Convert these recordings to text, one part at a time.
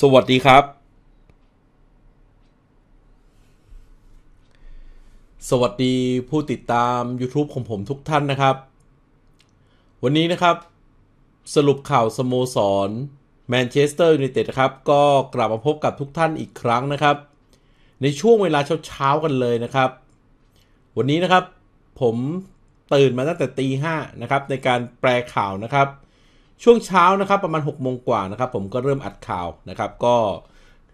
สวัสดีครับ สวัสดีผู้ติดตาม YouTube ของผมทุกท่านนะครับ วันนี้นะครับ สรุปข่าวสโมสรแมนเชสเตอร์ยูไนเต็ดครับ ก็กลับมาพบกับทุกท่านอีกครั้งนะครับ ในช่วงเวลาเช้าๆกันเลยนะครับ วันนี้นะครับผมตื่นมาตั้งแต่ตีห้านะครับ ในการแปลข่าวนะครับช่วงเช้านะครับประมาณ6กโมงกว่านะครับผมก็เริ่มอัดข่าวนะครับก็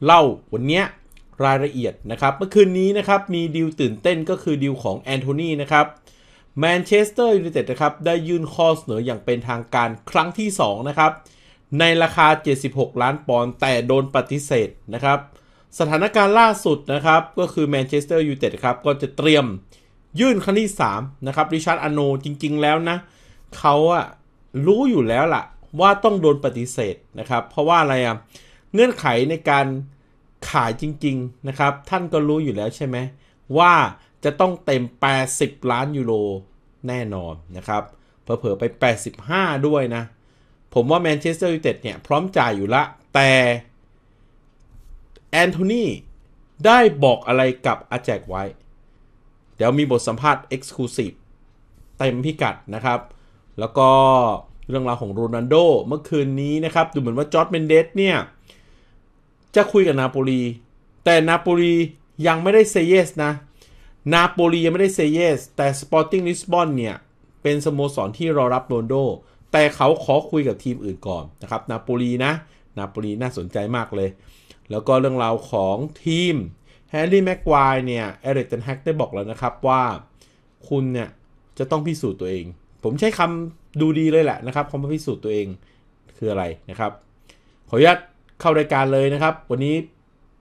เล่าวันเนี้ยรายละเอียดนะครับเมื่อคืนนี้นะครับมีดีลตื่นเต้นก็คือดีลของแอนโทนีนะครับแมนเชสเตอร์ยูไนเต็ดนะครับ ได้ยื่นข้อเสนออย่างเป็นทางการครั้งที่2นะครับในราคา 76 ล้านปอนด์แต่โดนปฏิเสธนะครับ สถานการณ์ล่าสุดนะครับ ก็คือแมนเชสเตอร์ยูไนเต็ดครับก็จะเตรียมยื่นครั้งที่3นะครับริชาร์ดอโนจริงๆแล้วนะเขาอะรู้อยู่แล้วล่ะว่าต้องโดนปฏิเสธนะครับ เพราะว่าอะไรอ่ะ เงื่อนไขในการขายจริงๆนะครับ ท่านก็รู้อยู่แล้วใช่ไหม ว่าจะต้องเต็ม 80 ล้านยูโรแน่นอนนะครับ เผลอๆไป 85 ด้วยนะ ผมว่าแมนเชสเตอร์ยูไนเต็ดเนี่ย พร้อมจ่ายอยู่ละ แต่แอนโทนีได้บอกอะไรกับอาแจกไว้ เดี๋ยวมีบทสัมภาษณ์เอ็กซ์คลูซีฟเต็มพิกัดนะครับ แล้วก็เรื่องราวของโรนัลโดเมื่อคืนนี้นะครับ ดูเหมือนว่าจอร์ดเมนเดสเนี่ย จะคุยกับนาโปลีแต่นาโปลียังไม่ได้เซเยสนะนาโปลียังไม่ได้เซเยสแต่สปอร์ติ้งลิสบอนเนี่ย เป็นสโมสรที่รอรับโรนโดแต่เขาขอคุยกับทีมอื่นก่อน นะครับนาโปลีนะนาโปลีน่าสนใจมากเลย แล้วก็เรื่องราวของทีมแฮร์รี่แม็กควายเนี่ยเอริกเทนแฮกได้บอกแล้วนะครับว่าคุณเนี่ยจะต้องพิสูจน์ตัวเองผมใช้คำดูดีเลยแหละนะครับคำพิสูจน์ตัวเองคืออะไรนะครับ ขออนุญาตเข้ารายการเลยนะครับ วันนี้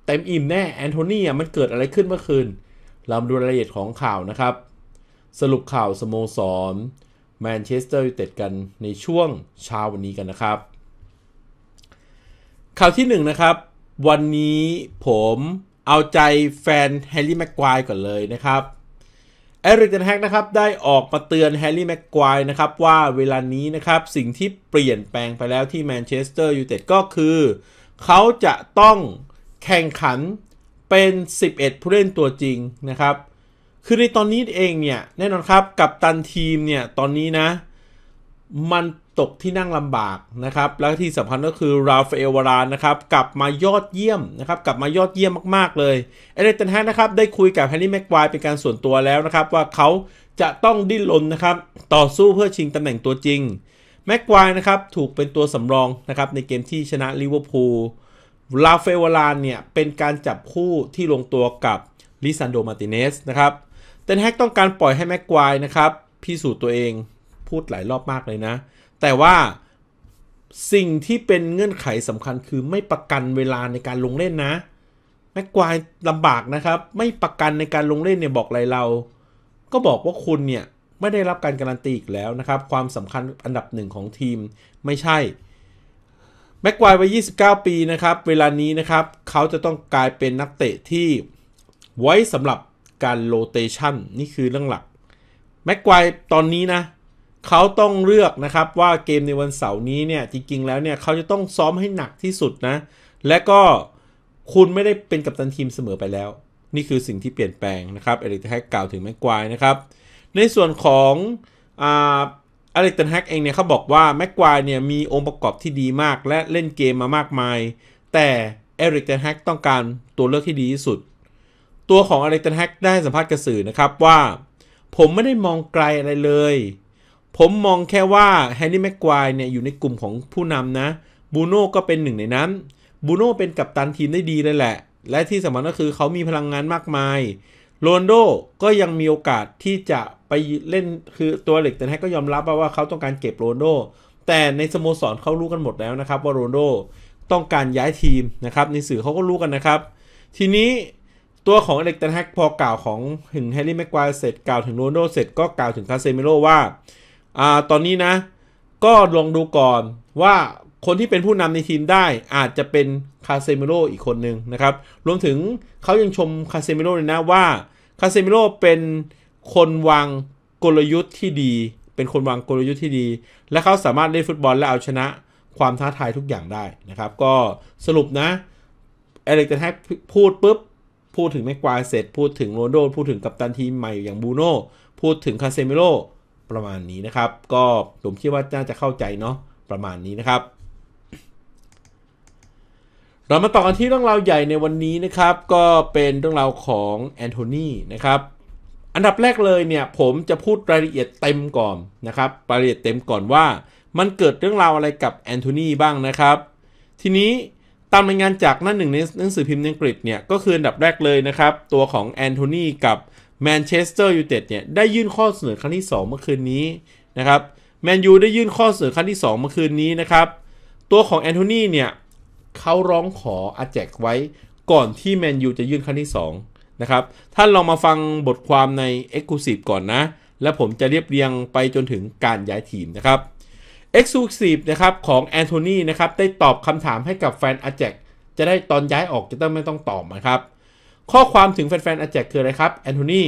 เต็มอิ่มแน่แอนโทนีมันเกิดอะไรขึ้นเมื่อคืน เรามาดูรายละเอียดของข่าวนะครับ สรุปข่าวสโมสรแมนเชสเตอร์ยูไนเต็ดกันในช่วงเช้าวันนี้กันนะครับ ข่าวที่1นนะครับ วันนี้ผมเอาใจแฟนแฮร์รี่แม็กควายก่อนเลยนะครับเอริกเดนแฮกนะครับได้ออกมาเตือนแฮร์รี่ แม็กควายนะครับว่าเวลานี้นะครับสิ่งที่เปลี่ยนแปลงไปแล้วที่แมนเชสเตอร์ยูไนเต็ดก็คือ เขาจะต้องแข่งขันเป็น 11 ผู้เล่นตัวจริงนะครับคือในตอนนี้เองเนี่ย แน่นอนครับ กับตันทีมเนี่ย ตอนนี้นะมันตกที่นั่งลำบากนะครับ และที่สำคัญก็คือราฟาเอลวารานนะครับกลับมายอดเยี่ยมนะครับกลับมายอดเยี่ยมมากๆ เลย เอเดตันแฮนะครับ ได้คุยกับแฮร์รี่แม็กควายเป็นการส่วนตัวแล้วนะครับว่าเขาจะต้องดิ้นรนนะครับ ต่อสู้เพื่อชิงตำแหน่งตัวจริง แม็กควายนะครับถูกเป็นตัวสำรองนะครับในเกมที่ชนะลิเวอร์พูล ราฟาเอลวารานเนี่ยเป็นการจับคู่ที่ลงตัวกับลิซันโดมาติเนสนะครับเดนแฮกต้องการปล่อยให้แม็กควายนะครับพิสูจน์ตัวเองพูดหลายรอบมากเลยนะแต่ว่าสิ่งที่เป็นเงื่อนไขสำคัญคือไม่ประกันเวลาในการลงเล่นนะแม็กควายลำบากนะครับ ไม่ประกันในการลงเล่นเนี่ยบอกอะไรเรา ก็บอกว่าคุณเนี่ยไม่ได้รับการการันตีอีกแล้วนะครับ ความสำคัญอันดับหนึ่งของทีมไม่ใช่แม็กควายวัย29 ปีนะครับ เวลานี้นะครับ เขาจะต้องกลายเป็นนักเตะที่ไว้สำหรับการโลเทชันนี่คือเรื่องหลักแม็กควายตอนนี้นะเขาต้องเลือกนะครับว่าเกมในวันเสาร์นี้เนี่ย จริงๆแล้วเนี่ยเขาจะต้องซ้อมให้หนักที่สุดนะ และก็คุณไม่ได้เป็นกัปตันทีมเสมอไปแล้ว นี่คือสิ่งที่เปลี่ยนแปลงนะครับเอริกแฮกกล่าวถึงแม็กควายนะครับ ในส่วนของออเล็กตันแฮกเองเนี่ยเขาบอกว่าแม็กควายเนี่ยมีองค์ประกอบที่ดีมากและเล่นเกมมามากมาย แต่เอริกเันแฮกต้องการตัวเลือกที่ดีที่สุด ตัวของอเล็กเันแฮกได้สัมภาษณ์กระสื่อนะครับว่า ผมไม่ได้มองไกลอะไรเลยผมมองแค่ว่าแฮนนี่แม็กควายเนี่ยอยู่ในกลุ่มของผู้นำนะ บูโน่ก็เป็นหนึ่งในนั้น บูโน่เป็นกัปตันทีมได้ดีเลยแหละ และที่สำคัญก็คือเขามีพลังงานมากมาย โรนโดก็ยังมีโอกาสที่จะไปเล่นคือตัวเหล็กแต่แฮกก็ยอมรับว่าเขาต้องการเก็บโรนโดแต่ในสโมสรเขารู้กันหมดแล้วนะครับว่าโรนโดต้องการย้ายทีมนะครับ ในสื่อเขาก็รู้กันนะครับ ทีนี้ตัวของเล็กแต่แฮกพอกล่าวของถึงแฮร์รี่แม็กควายเสร็จกล่าวถึงโรนโดเสร็จก็กล่าวถึงคาเซมิโ่ว่าอ่าตอนนี้นะก็ลองดูก่อนว่าคนที่เป็นผู้นำในทีมได้อาจจะเป็นคาเซมิโรอีกคนหนึ่งนะครับ รวมถึงเขายังชมคาเซมิโรเลยนะว่าคาเซมิโรเป็นคนวางกลยุทธ์ที่ดี เป็นคนวางกลยุทธ์ที่ดีและเขาสามารถเล่นฟุตบอลและเอาชนะความท้าทายทุกอย่างได้นะครับ ก็สรุปนะเอเล็กจะแทกพูดปุ๊บพูดถึงแม็กควายเสร็จพูดถึงโรนโดพูดถึงกัปตันทีมใหม่อย่างบูโน่พูดถึงคาเซมิโรประมาณนี้นะครับก็ผมคิดว่าน่าจะเข้าใจเนาะประมาณนี้นะครับ เรามาต่อกันที่เรื่องราวใหญ่ในวันนี้นะครับ ก็เป็นเรื่องราวของแอนโทนีนะครับอันดับแรกเลยเนี่ยผมจะพูดรายละเอียดเต็มก่อนนะครับรายละเอียดเต็มก่อนว่ามันเกิดเรื่องราวอะไรกับแอนโทนีบ้างนะครับทีนี้ตามรายงานจากหน้าหนึ่งในหนังสือพิมพ์อังกฤษเนี่ย ก็คืออันดับแรกเลยนะครับ ตัวของแอนโทนีกับแมนเชสเตอร์ยูไนเต็ดเนี่ยได้ยื่นข้อเสนอครั้งที่ 2 เมื่อคืนนี้นะครับแมนยูได้ยื่นข้อเสนอครั้งที่ 2 เมื่อคืนนี้นะครับ ตัวของแอนโทนีเนี่ยเขาร้องขออาแจกไว้ ก่อนที่แมนยูจะยื่นครั้งที่2นะครับท่านลองมาฟังบทความใน e x c l u s i v e ก่อนนะ และผมจะเรียบเรียงไปจนถึงการย้ายทีมนะครับ e x c l u s i v e นะครับของแอนโทนีนะครับได้ตอบคำถามให้กับแฟนอาแจกจะได้ตอนย้ายออกจะต้องไม่ต้องตอบนะครับข้อความถึงแฟน ๆอาจจกคืออะไรครับแอนโทนี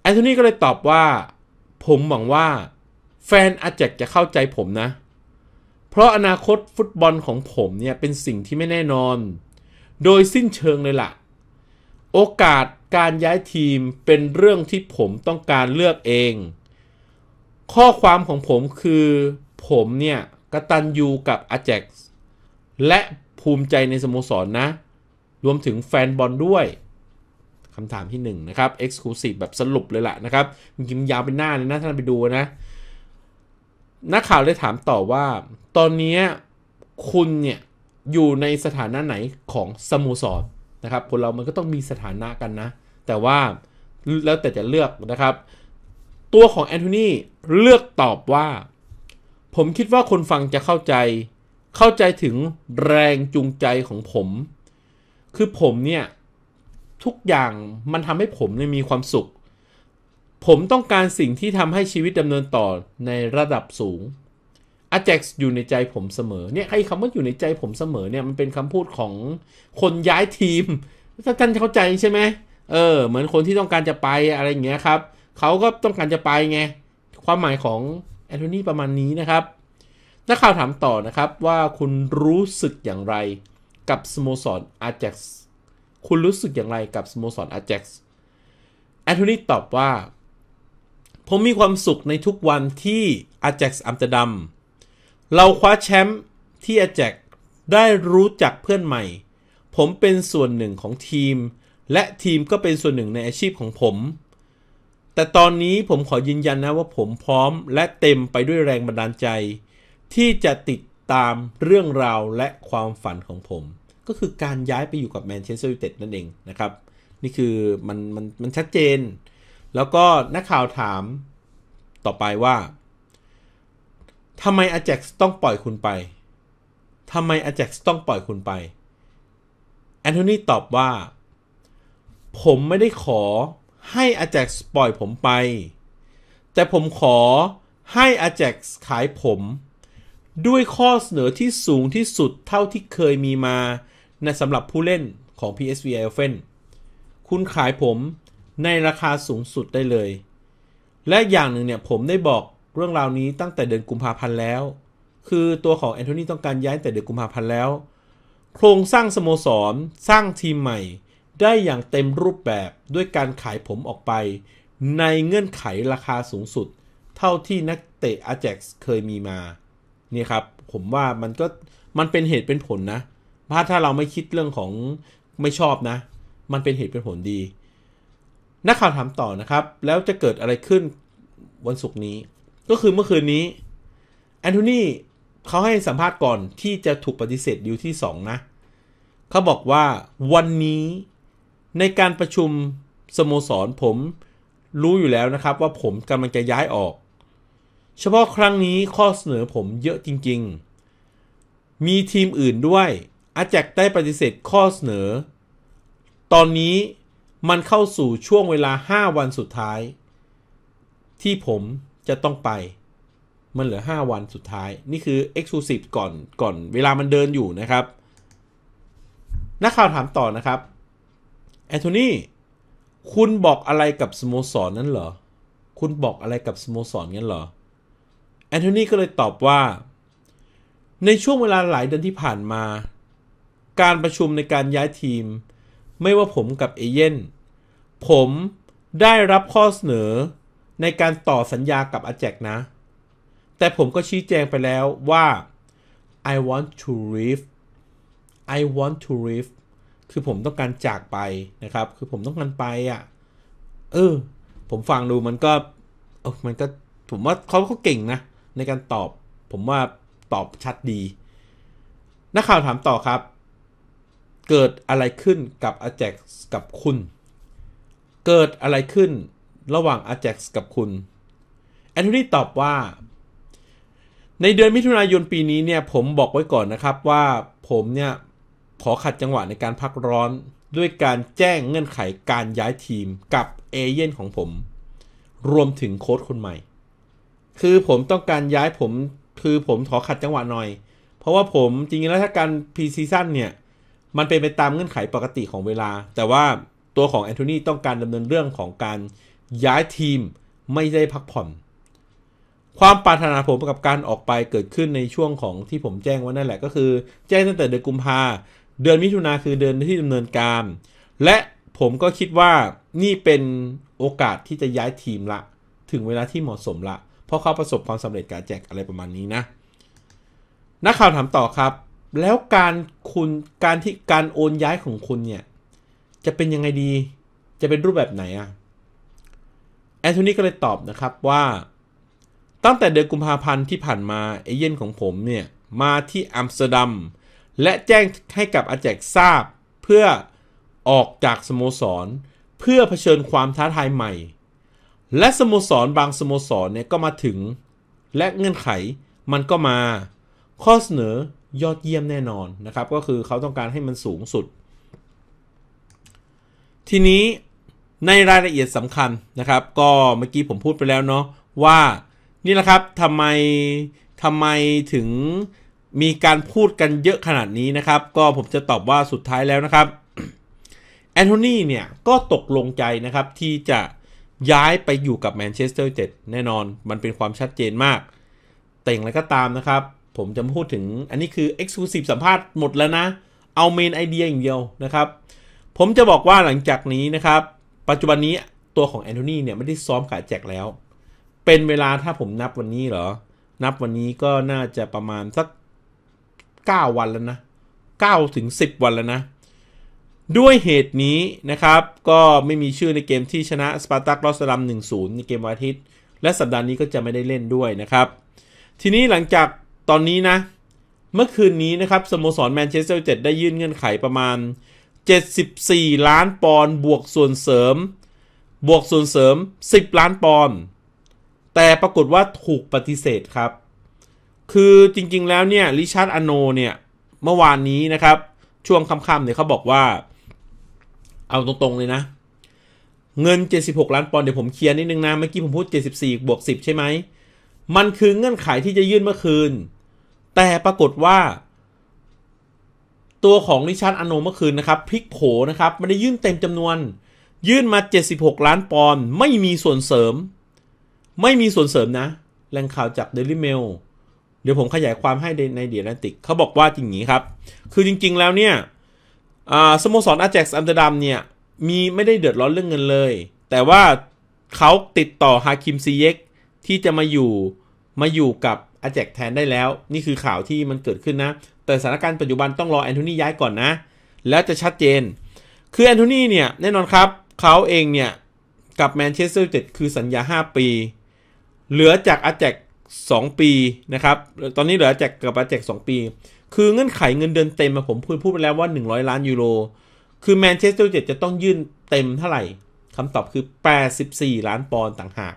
แอนโทนีก็เลยตอบว่าผมหวังว่าแฟนอาจจกจะเข้าใจผมนะ เพราะอนาคตฟุตบอลของผมเนี่ยเป็นสิ่งที่ไม่แน่นอน โดยสิ้นเชิงเลยละ่ะ โอกาสการย้ายทีมเป็นเรื่องที่ผมต้องการเลือกเอง ข้อความของผมคือผมเนี่ยกระตันยูกับอาแจ็กและภูมิใจในสโมสรนนะรวมถึงแฟนบอลด้วย คำถามที่1นนะครับ Exclusive แบบสรุปเลยล่ะนะครับนริงยาวเป็นหน้าเลยนะท่านไปดูนะ นักข่าวได้ถามต่อว่า ตอนนี้คุณเนี่ย อยู่ในสถานะไหนของสโมสรนะครับ คนเรามันก็ต้องมีสถานะกันนะ แต่ว่าแล้วแต่จะเลือกนะครับ ตัวของแอนโทนีเลือกตอบว่า ผมคิดว่าคนฟังจะเข้าใจ เข้าใจถึงแรงจูงใจของผมคือผมเนี่ยทุกอย่างมันทำให้ผมเนี่ยมีความสุข ผมต้องการสิ่งที่ทำให้ชีวิตดำเนินต่อในระดับสูงอแจ็กอยู่ในใจผมเสมอเนี่ยไอ้คำว่าอยู่ในใจผมเสมอเนี่ยมันเป็นคำพูดของคนย้ายทีมถ้าท่านเข้าใจใช่ไหมเออเหมือนคนที่ต้องการจะไปอะไรอย่างเงี้ยครับเขาก็ต้องการจะไปไงความหมายของแอนโทนีประมาณนี้นะครับนักข่าวถามต่อนะครับว่าคุณรู้สึกอย่างไรกับสโมสรอาแจ็กคุณรู้สึกอย่างไรกับสโมสรอาแจ็กแอนโทนีตอบว่า ผมมีความสุขในทุกวันที่อาแจ็กอัมสเตอร์ดัม เราคว้าแชมป์ที่อาแจ็กได้รู้จักเพื่อนใหม่ ผมเป็นส่วนหนึ่งของทีม และทีมก็เป็นส่วนหนึ่งในอาชีพของผม แต่ตอนนี้ผมขอยืนยันนะว่าผมพร้อมและเต็มไปด้วยแรงบันดาลใจ ที่จะติดตามเรื่องราวและความฝันของผม ก็คือการย้ายไปอยู่กับแมนเชสเตอร์ยูไนเต็ดนั่นเองนะครับ นี่คือมันมันมันชัดเจน แล้วก็นักข่าวถาม ต่อไปว่าทำไมอาแจ็กต้องปล่อยคุณไปทำไมอาแจ็กต้องปล่อยคุณไปแอนโทนีตอบว่า ผมไม่ได้ขอให้อาแจ็กปล่อยผมไป แต่ผมขอให้อาแจ็กขายผมด้วยข้อเสนอที่สูงที่สุดเท่าที่เคยมีมา ในสำหรับผู้เล่นของ PSV e i n d e n คุณขายผมในราคาสูงสุดได้เลย และอย่างหนึ่งเนี่ยผมได้บอกเรื่องราวนี้ตั้งแต่เดือนกุมภาพันธ์แล้ว คือตัวของแอนโทนีต้องการย้ายแต่เดือนกุมภาพันธ์แล้ว โครงสร้างสโมสรสร้างทีมใหม่ ได้อย่างเต็มรูปแบบด้วยการขายผมออกไป ในเงื่อนไขราคาสูงสุด เท่าที่นักเตะอาแจ็กซ์เคยมีมานี่ครับผมว่ามันก็มันเป็นเหตุเป็นผลนะถ้าถ้าเราไม่คิดเรื่องของไม่ชอบนะมันเป็นเหตุเป็นผลดี นักข่าวถามต่อนะครับแล้วจะเกิดอะไรขึ้นวันศุกร์นี้ ก็คือเมื่อคืนนี้แอนโทนีเขาให้สัมภาษณ์ก่อนที่จะถูกปฏิเสธดิวที่ 2 นะเขาบอกว่าวันนี้ในการประชุมสโมสรผมรู้อยู่แล้วนะครับว่าผมกำลังจะย้ายออกเฉพาะครั้งนี้ข้อเสนอผมเยอะจริงๆ มีทีมอื่นด้วยอาแจกได้ปฏิเสธข้อเสนอ ตอนนี้มันเข้าสู่ช่วงเวลา 5 วันสุดท้าย ที่ผมจะต้องไป มันเหลือ 5 วันสุดท้าย นี่คือ Exclusive ก่อนก่อนเวลามันเดินอยู่นะครับ นักข่าวถามต่อนะครับ แอนโทนีคุณบอกอะไรกับสโมสรนนั้นเหรอ คุณบอกอะไรกับสโมสรนนั้นเหรอแอนโทนีก็เลยตอบว่า ในช่วงเวลาหลายเดือนที่ผ่านมา การประชุมในการย้ายทีม ไม่ว่าผมกับเอเย่นผมได้รับข้อเสนอในการต่อสัญญากับอาแจกนะ แต่ผมก็ชี้แจงไปแล้วว่า I want to leave I want to leave คือผมต้องการจากไปนะครับ คือผมต้องการไปอะ่ะ เออผมฟังดูมันก็เออมันก็ผมว่าเขาเขาเก่งนะในการตอบผมว่าตอบชัดดี นักข่าวถามต่อครับ เกิดอะไรขึ้นกับอาแจกกับคุณ เกิดอะไรขึ้นระหว่างอาแจกกับคุณแอนโทนีตอบว่า ในเดือนมิถุนายนปีนี้เนี่ยผมบอกไว้ก่อนนะครับว่าผมเนี่ยขอขัดจังหวะในการพักร้อนด้วยการแจ้งเงื่อนไขการย้ายทีมกับเอเย่นของผม รวมถึงโค้ชคนใหม่คือผมต้องการย้ายผมคือผมขอขัดจังหวะหน่อย เพราะว่าผมจริงๆแล้วถ้าการพรีซีซั่นเนี่ย มันเป็นไปตามเงื่อนไขปกติของเวลา แต่ว่าตัวของแอนโทนีต้องการดำเนินเรื่องของการย้ายทีมไม่ได้พักผ่อน ความปรารถนาผมกับการออกไปเกิดขึ้นในช่วงของที่ผมแจ้งว่านั่นแหละก็คือแจ้งตั้งแต่เดือนกุมภาเดือนมิถุนาคือเดือนที่ดำเนินการ และผมก็คิดว่านี่เป็นโอกาสที่จะย้ายทีมละ ถึงเวลาที่เหมาะสมละพราะเขาประสบความสำเร็จการแจกอะไรประมาณนี้นะนักข่าวถามต่อครับ แล้วการคุณการที่การโอนย้ายของคุณเนี่ย จะเป็นยังไงดีจะเป็นรูปแบบไหนอะแอนโทนีก็เลยตอบนะครับว่า ตั้งแต่เดือนกุมภาพันธ์ที่ผ่านมาเอเย่นของผมเนี่ย มาที่อัมสเตอร์ดัมและแจ้งให้กับอาแจกทราบ เพื่อออกจากสโมสร เพื่อเผชิญความท้าทายใหม่และสโมสรบางสโมสรเนี่ยก็มาถึงและเงื่อนไข มันก็มาข้อเสนอยอดเยี่ยมแน่นอนนะครับ ก็คือเขาต้องการให้มันสูงสุด ทีนี้ในรายละเอียดสำคัญนะครับ ก็เมื่อกี้ผมพูดไปแล้วเนาะว่านี่แหละครับทำไมทำไมถึงมีการพูดกันเยอะขนาดนี้นะครับ ก็ผมจะตอบว่าสุดท้ายแล้วนะครับแอนโทนีเนี่ยก็ตกลงใจนะครับที่จะย้ายไปอยู่กับแมนเชสเตอร์เจ็ด แน่นอนมันเป็นความชัดเจนมาก แต่อย่างไรก็ตามนะครับ ผมจะพูดถึงอันนี้คือ Exclusive สัมภาษณ์หมดแล้วนะ เอาเมนไอเดียอย่างเดียวนะครับ ผมจะบอกว่าหลังจากนี้นะครับ ปัจจุบันนี้ตัวของแอนโทนีเนี่ยไม่ได้ซ้อมขาแจกแล้ว เป็นเวลาถ้าผมนับวันนี้เหรอ นับวันนี้ก็น่าจะประมาณสัก 9 วันแล้วนะ 9 ถึง 10 วันแล้วนะด้วยเหตุนี้นะครับก็ไม่มีชื่อในเกมที่ชนะสปาร์ตักลอสลัม1-0 ในเกมวันอาทิตย์และสัปดาห์นี้ก็จะไม่ได้เล่นด้วยนะครับ ทีนี้หลังจากตอนนี้นะ เมื่อคืนนี้นะครับสโมสรแมนเชสเตอร์เจ็ดได้ยื่นเงื่อนไขประมาณ 74 ล้านปอนด์บวกส่วนเสริม บวกส่วนเสริม 10 ล้านปอนด์แต่ปรากฏว่าถูกปฏิเสธครับ คือจริงๆแล้วเนี่ยริชาร์ดอโนเนี่ยเมื่อวานนี้นะครับช่วงค่ำๆเนี่ยเขาบอกว่าเอาตรงๆ เลยนะ เงิน 76 ล้านปอนด์เดี๋ยวผมเคลียร์นิดนึงนะ เมื่อกี้ผมพูด 74 บวก 10 ใช่ไหม มันคือเงื่อนไขที่จะยื่นเมื่อคืน แต่ปรากฏว่า ตัวของริชาร์ดอโนเมื่อคืนนะครับพลิกโผนะครับไม่ได้ยื่นเต็มจำนวน ยื่นมา 76 ล้านปอนด์ไม่มีส่วนเสริม ไม่มีส่วนเสริมนะแหล่งข่าวจาก Daily Mail เดี๋ยวผมขยายความให้ในเดียร์แลนติกเขาบอกว่าจริงๆครับ คือจริงๆ แล้วเนี่ยสโมสรอาแจ็กซ์อัมเตอร์ดัมเนี่ย มีไม่ได้เดือดร้อนเรื่องเงินเลย แต่ว่าเขาติดต่อฮาคิมซีเยกที่จะมาอยู่มาอยู่กับอาแจ็กแทนได้แล้ว นี่คือข่าวที่มันเกิดขึ้นนะ แต่สถานการณ์ปัจจุบันต้องรอแอนโทนีย้ายก่อนนะ แล้วจะชัดเจน คือแอนโทนีเนี่ยแน่นอนครับเขาเองเนี่ย กับแมนเชสเตอร์ยูไนเต็ดคือสัญญา 5 ปี เหลือจากอาแจ็ก2ปีนะครับตอนนี้เหลืออาแจ็กกับอาแจ็ก2ปีคือเงื่อนไขเงินเดือนเต็มมาผมพูดพูดไปแล้วว่า 100 ล้าน ยูโร คือแมนเชสเตอร์ยูไนเต็ดจะต้องยื่นเต็มเท่าไหร่คำตอบคือ 84 ล้านปอนด์ต่างหาก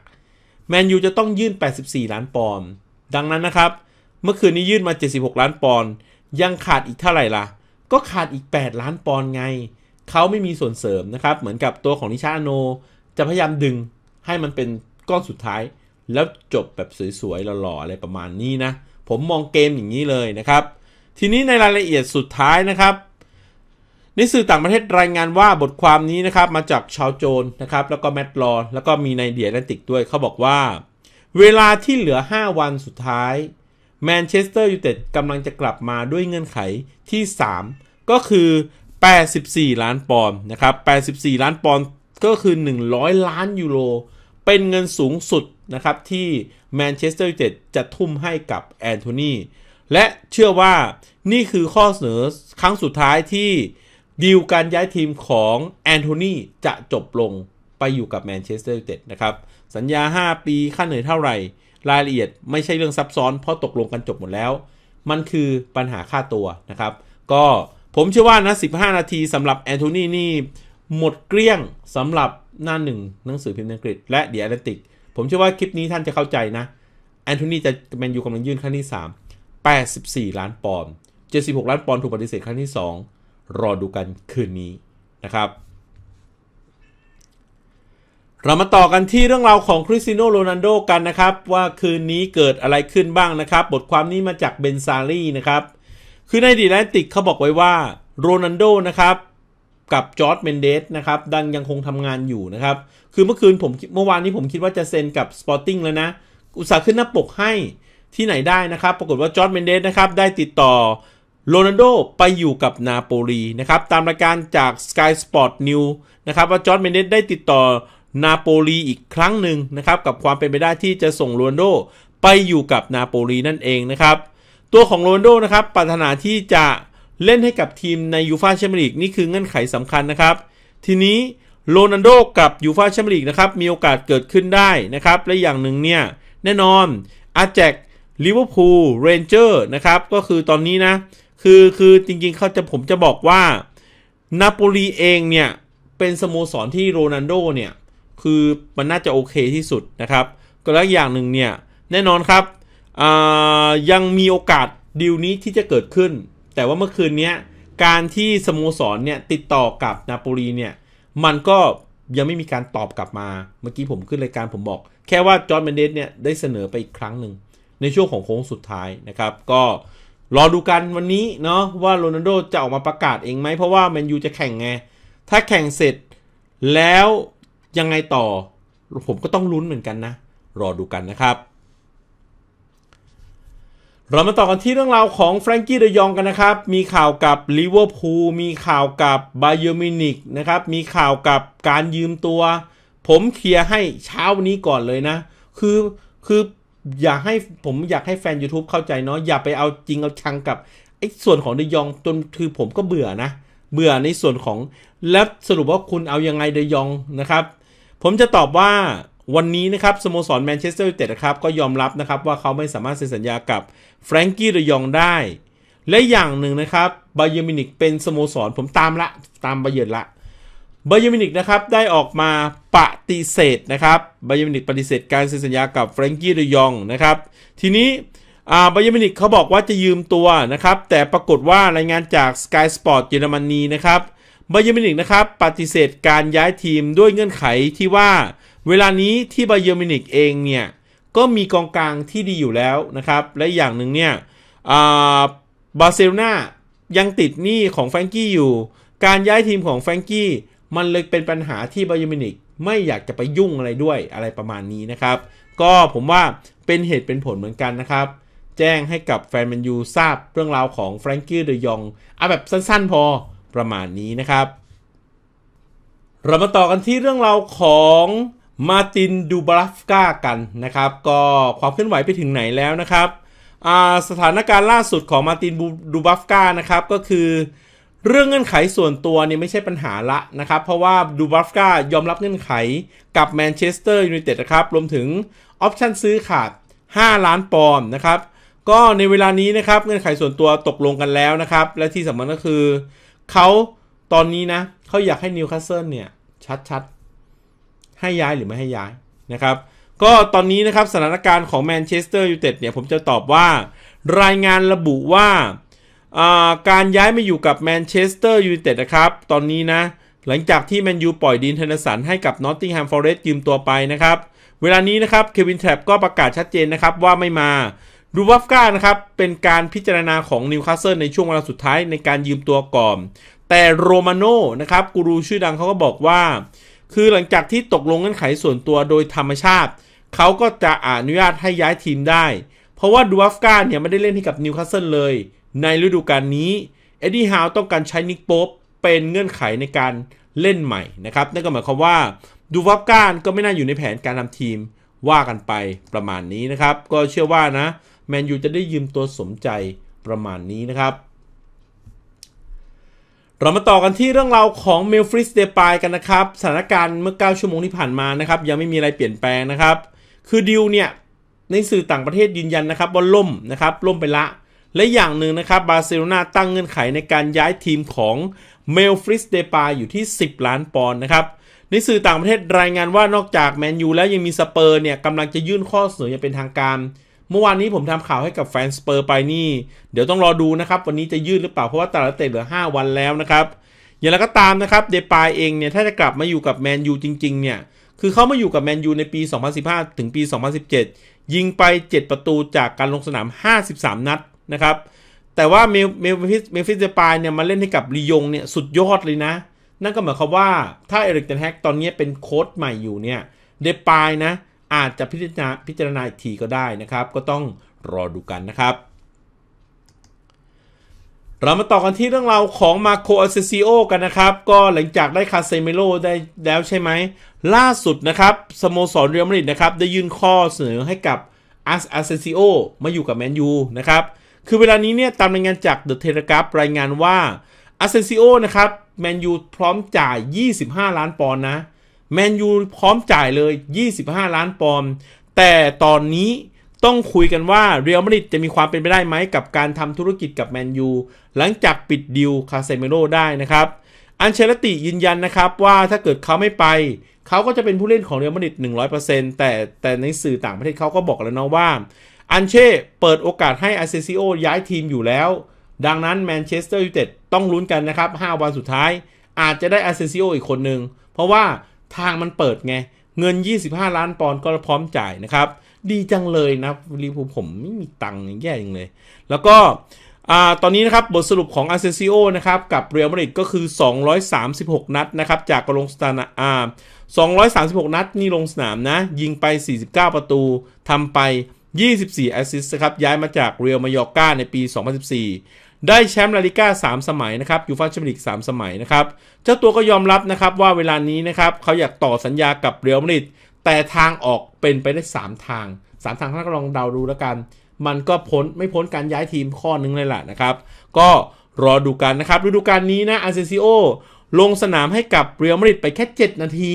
แมนยูจะต้องยื่น 84 ล้านปอนด์ ดังนั้นนะครับ เมื่อคืนนี้ยื่นมา 76 ล้านปอนด์ ยังขาดอีกเท่าไหร่ล่ะ ก็ขาดอีก 8 ล้านปอนด์ไง เขาไม่มีส่วนเสริมนะครับ เหมือนกับตัวของนิชาโน จะพยายามดึง ให้มันเป็นก้อนสุดท้าย แล้วจบแบบสวยๆหล่อๆอะไรประมาณนี้นะ ผมมองเกมอย่างนี้เลยนะครับทีนี้ในรายละเอียดสุดท้ายนะครับในสื่อต่างประเทศรายงานว่าบทความนี้นะครับ มาจากชาวโจนนะครับแล้วก็แมดลอแล้วก็มีในเดียแลนติกด้วย เขาบอกว่า เวลาที่เหลือ 5 วันสุดท้าย แมนเชสเตอร์ยูไนเต็ดกำลังจะกลับมาด้วยเงื่อนไขที่ 3 ก็คือ 84 ล้านปอนด์นะครับ 84 ล้านปอนด์ก็คือ 100 ล้านยูโร เป็นเงินสูงสุดนะครับที่แมนเชสเตอร์ยูไนเต็ดจะทุ่มให้กับแอนโทนีและเชื่อว่านี่คือข้อเสนอครั้งสุดท้ายที่ดีลการย้ายทีมของแอนโทนีจะจบลงไปอยู่กับแมนเชสเตอร์ยูไนเต็ดนะครับ สัญญา 5 ปีค่าเหนื่อยเท่าไหร่ รายละเอียดไม่ใช่เรื่องซับซ้อนเพราะตกลงกันจบหมดแล้ว มันคือปัญหาค่าตัวนะครับ ก็ผมเชื่อว่านะ 15 นาทีสำหรับแอนโทนีนี่ หมดเกลี้ยงสำหรับหน้าหนึ่งหนังสือพิมพ์อังกฤษและเดอะแอตติกผมเชื่อว่าคลิปนี้ท่านจะเข้าใจนะแอนโทนีจะแมนยูกำลังยื่นขั้นที่ 3 84 ล้านปอนด์76ล้านปอนด์ถูกปฏิเสธครั้งที่ 2 รอดูกันคืนนี้นะครับ เรามาต่อกันที่เรื่องราวของคริสติโนโรนันโดกันนะครับ ว่าคืนนี้เกิดอะไรขึ้นบ้างนะครับ บทความนี้มาจากเบนซารีนะครับ คือในดีแลนติกเขาบอกไว้ว่าโรนันโดนะครับกับจอร์ดเมนเดสนะครับ ดังยังคงทำงานอยู่นะครับ คือเมื่อคืนผมเมื่อวานนี้ผมคิดว่าจะเซ็นกับสปอร์ติ้งแล้วนะ อุตส่าห์ขึ้นหน้าปกให้ที่ไหนได้นะครับ ปรากฏว่าจอร์ดเมนเดสนะครับได้ติดต่อโรนัลโดไปอยู่กับนาโปลีนะครับ ตามรายการจาก Sky Sport n e w นะครับว่าจอร์ดเมนเดสได้ติดต่อนาโปลีอีกครั้งหนึ่งนะครับกับความเป็นไปได้ที่จะส่งโรนัลโด ไปอยู่กับนาโปลีนั่นเองนะครับตัวของโรนัลโดนะครับปรารถนาที่จะเล่นให้กับทีมในยูฟาแชมเปี้ยนลีกนี่คือเงื่อนไขสำคัญนะครับทีนี้โรนัลโดกับยูฟาแชมเปี้ยนลีกนะครับมีโอกาสเกิดขึ้นได้นะครับและอย่างหนึ่งเนี่ยแน่นอนอาแจกลิเวอร์พูลเรนเจอร์นะครับ ก็คือตอนนี้นะ คือ คือ จริงๆเขาจะผมจะบอกว่านาโปลีเองเนี่ย เป็นสโมสรที่โรนัลโดเนี่ย คือ มันน่าจะโอเคที่สุดนะครับ ก็แล้วอย่างหนึ่งเนี่ย แน่นอนครับยังมีโอกาสดีลนี้ที่จะเกิดขึ้น แต่ว่าเมื่อคืนนี้การที่สโมสรเนี่ย ติดต่อกับนาโปลีเนี่ย มันก็ยังไม่มีการตอบกลับมาเมื่อกี้ผมขึ้นรายการผมบอก แค่ว่าจอร์นเบนเดสเนี่ยได้เสนอไปอีกครั้งหนึ่งในช่วงของโค้งสุดท้ายนะครับก็รอดูกันวันนี้เนาะว่าโรนัลโดจะออกมาประกาศเองไหมเพราะว่าแมนยูจะแข่งไง ถ้าแข่งเสร็จแล้วยังไงต่อผมก็ต้องลุ้นเหมือนกันนะ รอดูกันนะครับ เรามาต่อกันที่เรื่องราวของแฟรงกี้เดยองกันนะครับ มีข่าวกับลิเวอร์พูลมีข่าวกับบาเยอร์มินิกนะครับ มีข่าวกับการยืมตัว ผมเคลียร์ให้เช้าวันนี้ก่อนเลยนะคือคืออยากให้ผมอยากให้แฟน YouTube เข้าใจเนาะอย่าไปเอาจริง เอาชังกับไอ้ส่วนของเดยองจนคือผมก็เบื่อนะ เบื่อในส่วนของแล้วสรุปว่าคุณเอายังไงเดยองนะครับ ผมจะตอบว่าวันนี้นะครับ สโมสรแมนเชสเตอร์ยูไนเต็ดนะครับ ก็ยอมรับนะครับว่าเขาไม่สามารถเซ็นสัญญากับแฟรงกี้เดยองได้ และอย่างหนึ่งนะครับ บาเยอร์มินิกเป็นสโมสรผมตามละตามบาเยอร์ละเบย์มินิกนะครับ ได้ออกมาปฏิเสธนะครับเบย์มินิกปฏิเสธการเซ็นสัญญากับแฟรงกี้เดยองนะครับทีนี้บายมินิกเขาบอกว่าจะยืมตัวนะครับแต่ปรากฏว่ารายงานจาก Sky Sport เยอรมนีนะครับบยมินิกนะครับปฏิเสธการย้ายทีมด้วยเงื่อนไขที่ว่าเวลานี้ที่บยมินิกเองเนี่ย ก็มีกองกลางที่ดีอยู่แล้วนะครับ และอย่างหนึ่งเนี่ยบาร์เซโลนายังติดหนี้ของแฟรงกี้อยู่การย้ายทีมของแฟรงกี้มันเลยเป็นปัญหาที่ไบยอมินิกไม่อยากจะไปยุ่งอะไรด้วยอะไรประมาณนี้นะครับ ก็ผมว่าเป็นเหตุเป็นผลเหมือนกันนะครับ แจ้งให้กับแฟนแมนยูทราบเรื่องราวของแฟรงกี้เดยองเอาแบบสั้นๆพอประมาณนี้นะครับ เรามาต่อกันที่เรื่องราวของมาตินดูบรัฟกากันนะครับ ก็ความเคลื่อนไหวไปถึงไหนแล้วนะครับ สถานการณ์ล่าสุดของมาตินดูบัฟกานะครับก็คือเรื่องเงื่อนไขส่วนตัวนี่ไม่ใช่ปัญหาละนะครับ เพราะว่าดูบัฟกายอมรับเงื่อนไขกับแมนเชสเตอร์ยูไนเต็ดนะครับ รวมถึงออปชันซื้อขาด 5 ล้านปอนด์นะครับ ก็ในเวลานี้นะครับเงื่อนไขส่วนตัวตกลงกันแล้วนะครับ และที่สำคัญก็คือเขาตอนนี้นะเขาอยากให้นิวคาสเซิลเนี่ย ชัดๆ ให้ย้ายหรือไม่ให้ย้ายนะครับ ก็ตอนนี้นะครับสถานการณ์ของแมนเชสเตอร์ยูไนเต็ดเนี่ย ผมจะตอบว่า รายงานระบุว่าการย้ายมาอยู่กับแมนเชสเตอร์ยูไนเต็ดนะครับ ตอนนี้นะ หลังจากที่แมนยูปล่อยดินเทนสันให้กับนอตติงแฮมฟอร์เรสต์ยืมตัวไปนะครับ เวลานี้นะครับเควินแทร็บก็ประกาศชัดเจนนะครับว่าไม่มาดูวัฟก้านะครับ เป็นการพิจารณาของนิวคาสเซิลในช่วงเวลาสุดท้ายในการยืมตัวก่อนแต่โรมาโน่นะครับกูรูชื่อดังเขาก็บอกว่า คือหลังจากที่ตกลงเงื่อนไขส่วนตัวโดยธรรมชาติเขาก็จะอนุญาตให้ย้ายทีมได้ เพราะว่าดูวัฟก้าเนี่ยไม่ได้เล่นให้กับนิวคาสเซิลเลยในฤดูกาลนี้เอ็ดดี้ฮาวต้องการใช้นิกโป๊ปเป็นเงื่อนไขในการเล่นใหม่นะครับนั่นก็หมายความว่าดูวับการก็ไม่น่าอยู่ในแผนการนำทีมว่ากันไปประมาณนี้นะครับ ก็เชื่อว่านะ แมนยูจะได้ยืมตัวสมใจประมาณนี้นะครับ เรามาต่อกันที่เรื่องราวของเมลฟริสเดปายกันนะครับสถานการณ์เมื่อ 9 ชั่วโมงที่ผ่านมานะครับยังไม่มีอะไรเปลี่ยนแปลงนะครับ คือดิวเนี่ยในสื่อต่างประเทศยืนยันนะครับว่าล่มนะครับล่มไปละและอย่างหนึ่งนะครับบาร์เซโลนาตั้งเงื่อนไขในการย้ายทีมของเมลฟริสเดปาอยู่ที่ 10 ล้านปอนด์นะครับในสื่อต่างประเทศรายงานว่านอกจากแมนยูแล้วยังมีสเปอร์เนี่ยกำลังจะยื่นข้อเสนออย่างเป็นทางการ เมื่อวานนี้ผมทำข่าวให้กับแฟนสเปอร์ไปนี่เดี๋ยวต้องรอดูนะครับวันนี้จะยื่นหรือเปล่าเพราะว่าตลาดเตะเหลือ 5 วันแล้วนะครับอย่างไรก็ตามนะครับเดปายเองเนี่ยถ้าจะกลับมาอยู่กับแมนยูจริงๆเนี่ยคือเขามาอยู่กับแมนยูในปี2015ถึงปี 2017 ยิงไป 7 ประตูจากการลงสนาม 53นัดนะครับ แต่ว่าเมลเมลฟิสเมลฟิสเดปายเนี่ยมาเล่นให้กับลียงเนี่ยสุดยอดเลยนะ นั่นก็หมายความว่าถ้าเอริกเทนแฮกตอนนี้เป็นโค้ชใหม่อยู่เนี่ยเดปายนะ อาจจะพิจารณาพิจารณาอีกทีก็ได้นะครับ ก็ต้องรอดูกันนะครับ เรามาต่อกันที่เรื่องราวของมาโคอาเซซิโอกันนะครับ ก็หลังจากได้คาเซเมโลได้แล้วใช่ไหม ล่าสุดนะครับ สโมสรเรอัลมาดริดนะครับ ได้ยื่นข้อเสนอให้กับอาเซซิโอมาอยู่กับแมนยูนะครับคือเวลานี้เนี่ยตามรายงานจากเดอะเทเลกราฟรายงานว่าอาเซนซิโอนะครับ แมนยูพร้อมจ่าย 25 ล้านปอนด์นะ แมนยูพร้อมจ่ายเลย 25 ล้านปอนด์แต่ตอนนี้ต้องคุยกันว่า เรียลมาดริดจะมีความเป็นไปได้ไหมกับการทำธุรกิจกับแมนยู หลังจากปิดดิวคาเซเมโรได้นะครับ อันเชลติยืนยันนะครับ ว่าถ้าเกิดเขาไม่ไป เขาก็จะเป็นผู้เล่นของเรียลมาดริด 100%แต่แต่ในสื่อต่างประเทศเขาก็บอกแล้วนะว่าอันเช่เปิดโอกาสให้อาเซซิโอย้ายทีมอยู่แล้ว ดังนั้นแมนเชสเตอร์ยูไนเต็ดต้องลุ้นกันนะครับ 5 วันสุดท้าย อาจจะได้อาเซซิโออีกคนหนึ่งเพราะว่าทางมันเปิดไง เงิน 25 ล้านปอนด์ก็พร้อมจ่ายนะครับ ดีจังเลยนะรีพูผมไม่มีตังค์แย่ยังเลย แล้วก็ตอนนี้นะครับบทสรุปของอาเซซิโอนะครับ กับเรียลมาดริดก็คือ 236 นัดนะครับจากกลงสตาร์อ่า236 นัดนี่ลงสนามนะยิงไป 49 ประตูทำไป24แอสซิสต์ครับ ย้ายมาจากเรียลมายอร์กาในปี 2014 ได้แชมป์ลาลิก้า3 สมัยนะครับ ยูฟ่าแชมเปี้ยนส์3สมัยนะครับ เจ้าตัวก็ยอมรับนะครับ ว่าเวลานี้นะครับ เขาอยากต่อสัญญากับเรียลมาดริดแต่ทางออกเป็นไปได้ 3 ทาง 3 ทางท่านก็ลองเดาดูแล้วกัน มันก็พ้น ไม่พ้นการย้ายทีมข้อนึงเลยล่ะนะครับ ก็รอดูกันนะครับ ฤดูกาลนี้นะอาร์เซซิโอลงสนามให้กับเรียลมาดริดไปแค่7นาที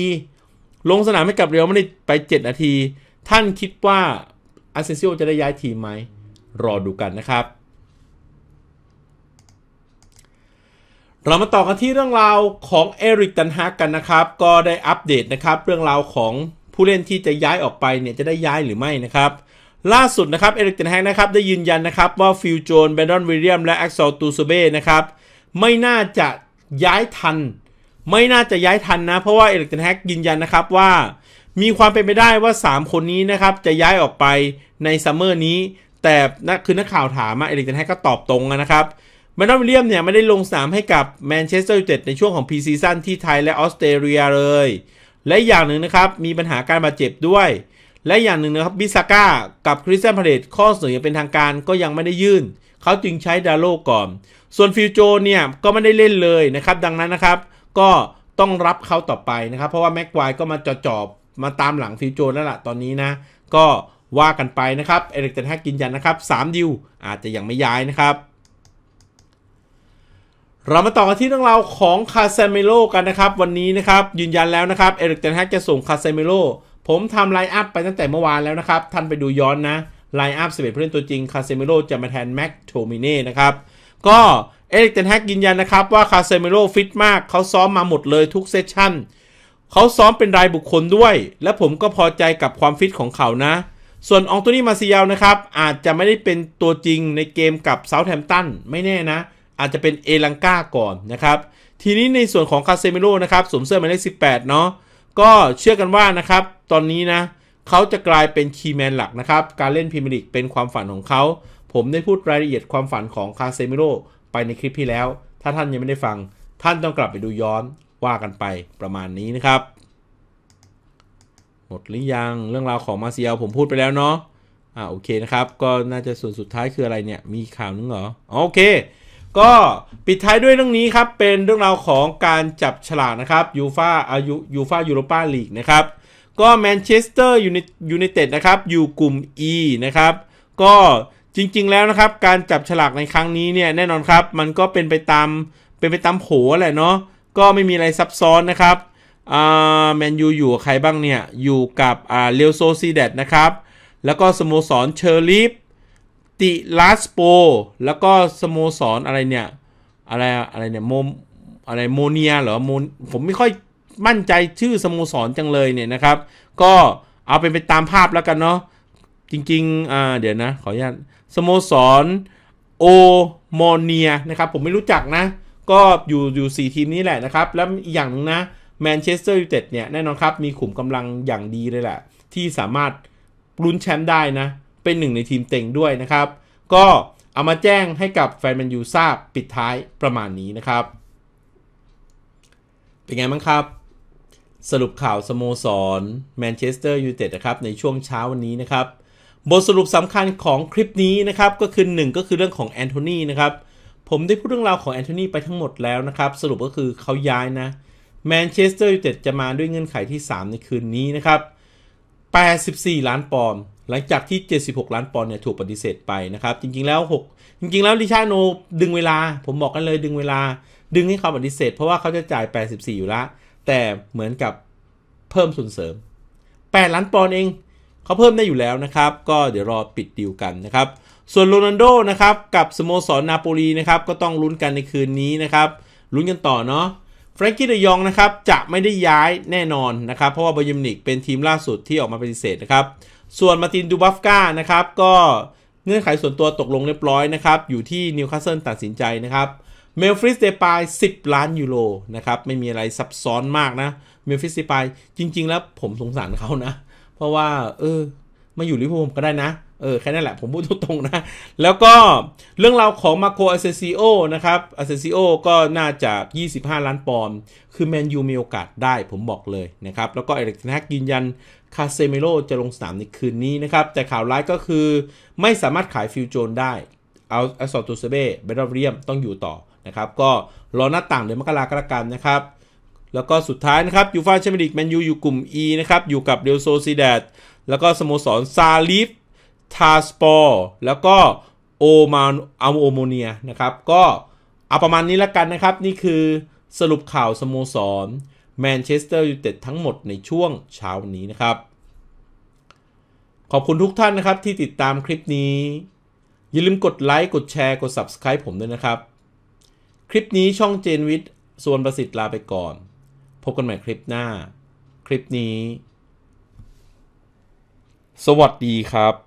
ลงสนามให้กับเรียลมาดริดไป 7 นาที ท่านคิดว่าอาเซซิโอจะได้ย้ายทีมไหมรอดูกันนะครับ เรามาต่อกันที่เรื่องราวของเอริกตันฮักกันนะครับก็ได้อัปเดตนะครับเรื่องราวของผู้เล่นที่จะย้ายออกไปเนี่ย จะได้ย้ายหรือไม่นะครับ ล่าสุดนะครับเอริกตันแฮกนะครับได้ยืนยันนะครับว่าฟิลโจนเบนดอนวิลเลียมและแอ็กซอลตูซเบ้นะครับไม่น่าจะย้ายทัน ไม่น่าจะย้ายทันนะเพราะว่าเอริกตันแฮกยืนยันนะครับว่ามีความเป็นไปได้ว่า 3 คนนี้นะครับ จะย้ายออกไปในซัมเมอร์นี้ แต่นะคือนักข่าวถามอะเอริกเทนแฮกก็ตอบตรงนะครับแมนนวิลเลียมเนี่ยไม่ได้ลงสนามให้กับแมนเชสเตอร์ยูไนเต็ดในช่วงของพีซีซั่นที่ไทยและออสเตรเลียเลย และอย่างหนึ่งนะครับ มีปัญหาการบาดเจ็บด้วย และอย่างหนึ่งนะครับบิสก้ากับคริสเตียนพาเดตข้อเสนออย่างเป็นทางการก็ยังไม่ได้ยื่น เขาจึงใช้ดาโลก่อน ส่วนฟิวโจเนี่ยก็ไม่ได้เล่นเลยนะครับดังนั้นนะครับก็ต้องรับเขาต่อไปนะครับ เพราะว่าแม็กควายก็มาจ่อบมาตามหลังฟิวโจนแล้วล่ะ ตอนนี้นะก็ว่ากันไปนะครับเอริกเตนฮากินยันนะครับ 3 ดิว อาจจะยังไม่ย้ายนะครับ เรามาต่อกันที่เรื่องราวของคาเซมิโลกันนะครับ วันนี้นะครับ ยืนยันแล้วนะครับเอริกเตนฮากจะส่งคาเซมิโลผมทำไลน์อัพไปตั้งแต่เมื่อวานแล้วนะครับ ท่านไปดูย้อนนะไลน์อัพสเผู้เล่นตัวจริงคาเซมิโลจะมาแทนแม็กโทมิเน่นะครับก็เอริกเตนแฮกยืนยันนะครับว่าคาเซมิโลฟิตมากเขาซ้อมมาหมดเลย ทุกเซสชั่นเขาซ้อมเป็นรายบุคคลด้วย และผมก็พอใจกับความฟิตของเขานะ ส่วนองตุนี่มาซิยานะครับ อาจจะไม่ได้เป็นตัวจริงในเกมกับเซาท์แฮมตันไม่แน่นะ อาจจะเป็นเอลังกาก่อนนะครับ ทีนี้ในส่วนของคาเซมิโร่นะครับสวมเสื้อหมายเลข18เนาะ ก็เชื่อกันว่านะครับ ตอนนี้นะ เขาจะกลายเป็นคีแมนหลักนะครับ การเล่นพรีเมียร์ลีกเป็นความฝันของเขา ผมได้พูดรายละเอียดความฝันของคาเซมิโร่ไปในคลิปที่แล้ว ถ้าท่านยังไม่ได้ฟัง ท่านต้องกลับไปดูย้อนว่ากันไปประมาณนี้นะครับ หมดหรือยังเรื่องราวของมาเซียผมพูดไปแล้วเนาะ อ่าโอเคนะครับก็น่าจะส่วนสุดท้ายคืออะไรเนี่ยมีข่าวนึงเหรอ โอเค ก็ปิดท้ายด้วยเรื่องนี้ครับ เป็นเรื่องราวของการจับฉลากนะครับยูฟาอายุยูฟายูโรปาลีกนะครับ ก็แมนเชสเตอร์ยูไนเต็ดนะครับอยู่กลุ่ม E นะครับ ก็จริงๆแล้วนะครับ การจับฉลากในครั้งนี้เนี่ยแน่นอนครับมันก็เป็นไปตามเป็นไปตามโผแหละเนาะก็ไม่มีอะไรซับซ้อนนะครับแมนยูอยู่ใครบ้างเนี่ย อยู่กับเลียวโซซีเดตนะครับ แล้วก็สโมสรเชอร์ลิฟติลาสโป แล้วก็สโมสรอะไรเนี่ยอะไรอะไรเนี่ยโมอะไรโมเนียเหรอโมผมไม่ค่อยมั่นใจชื่อสโมสรจังเลยเนี่ยนะครับ ก็เอาเป็นไปตามภาพแล้วกันเนาะจริงๆอ่าเดี๋ยวนะขออนุญาตสโมสรโอโมเนียนะครับผมไม่รู้จักนะก็อยู่ อยู่ 4 ทีมนี้แหละนะครับ แล้วอย่างนะแมนเชสเตอร์ยูไนเต็ดเนี่ยแน่นอนครับ มีขุมกำลังอย่างดีเลยแหละ ที่สามารถลุ้นแชมป์ได้นะ เป็นหนึ่งในทีมเต็งด้วยนะครับ ก็เอามาแจ้งให้กับแฟนแมนยูทราบปิดท้ายประมาณนี้นะครับ เป็นไงบ้างครับ สรุปข่าวสโมสรแมนเชสเตอร์ยูไนเต็ดนะครับ ในช่วงเช้าวันนี้นะครับ บทสรุปสำคัญของคลิปนี้นะครับ ก็คือ1ก็คือเรื่องของแอนโทนีนะครับผมได้พูดเรื่องราวของแอนโทนีไปทั้งหมดแล้วนะครับ สรุปก็คือเขาย้ายนะแมนเชสเตอร์ยูไนเต็ดจะมาด้วยเงื่อนไขที่ 3 ในคืนนี้นะครับ 84 ล้านปอนด์หลังจากที่ 76 ล้านปอนด์เนี่ยถูกปฏิเสธไปนะครับ จริงๆแล้ว 6 จริงๆแล้วลิชาโนดึงเวลา ผมบอกกันเลยดึงเวลาดึงให้เขาปฏิเสธ เพราะว่าเขาจะจ่าย 84 อยู่ละแต่เหมือนกับเพิ่มส่วนเสริม 8 ล้านปอนด์เองเขาเพิ่มได้อยู่แล้วนะครับ ก็เดี๋ยวรอปิดดีลกันนะครับส่วนโรนัลโดนะครับ กับสโมสรนาโปลีนะครับ ก็ต้องลุ้นกันในคืนนี้นะครับลุ้นกันต่อเนาะแฟรงกี้เดยองนะครับจะไม่ได้ย้ายแน่นอนนะครับ เพราะว่าบายมนิกเป็นทีมล่าสุดที่ออกมาปฏิเสธนะครับ ส่วนมาตินดูบัฟกานะครับก็ เงื่อนไขส่วนตัวตกลงเรียบร้อยนะครับ อยู่ที่นิวคาสเซิลตัดสินใจนะครับเมลฟริสเดปาย10 ล้านยูโรนะครับไม่มีอะไรซับซ้อนมากนะเมลฟริสเดปายจริง ๆ แล้วผมสงสารเขานะ เพราะว่าเออมาอยู่ลิเวอร์พูลก็ได้นะเออแค่นั้นแหละ ผมพูดตรงๆนะ แล้วก็เรื่องราวของมาโคอาเซซิโอนะครับอาเซซิโอก็น่าจะ 25 ล้านปอนด์คือแมนยูมีโอกาสได้ผมบอกเลยนะครับ แล้วก็เอริกเทนฮกยืนยันคาเซเมโรจะลงสนามในคืนนี้นะครับ แต่ข่าวร้ายก็คือไม่สามารถขายฟิวโจนได้เอาอสอตูเซเบ้เบรเรียมต้องอยู่ต่อนะครับ ก็รอหน้าต่างเดือนมกราคมนะครับแล้วก็สุดท้ายนะครับยูฟาแชมเปี้ยนลีกแมนยูอยู่กลุ่ม E นะครับอยู่กับเรลโซซิเดตแล้วก็สโมสรซาลิฟทาสปอร์แล้วก็โอมาอัลโอโมเนียนะครับ ก็เอาประมาณนี้แล้วกันนะครับ นี่คือ สรุปข่าวสโมสร แมนเชสเตอร์ยูไนเต็ดทั้งหมดในช่วงเช้านี้นะครับ ขอบคุณทุกท่านนะครับที่ติดตามคลิปนี้ อย่าลืมกดไลค์กดแชร์กด Subscribe ผมด้วยนะครับ คลิปนี้ช่องเจนวิทย์ส่วนประสิทธิ์ลาไปก่อน พบกันใหม่คลิปหน้า คลิปนี้ สวัสดีครับ